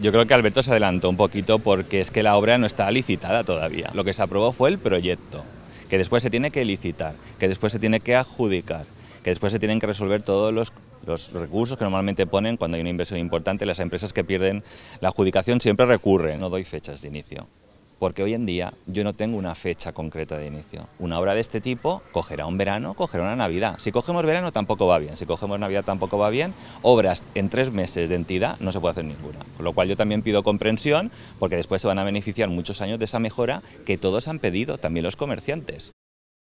Yo creo que Alberto se adelantó un poquito porque es que la obra no está licitada todavía. Lo que se aprobó fue el proyecto, que después se tiene que licitar, que después se tiene que adjudicar, que después se tienen que resolver todos los, recursos que normalmente ponen cuando hay una inversión importante. Las empresas que pierden la adjudicación siempre recurren, no doy fechas de inicio porque hoy en día yo no tengo una fecha concreta de inicio. Una obra de este tipo cogerá un verano, cogerá una Navidad. Si cogemos verano tampoco va bien, si cogemos Navidad tampoco va bien. Obras en tres meses de entidad no se puede hacer ninguna. Con lo cual yo también pido comprensión porque después se van a beneficiar muchos años de esa mejora que todos han pedido, también los comerciantes.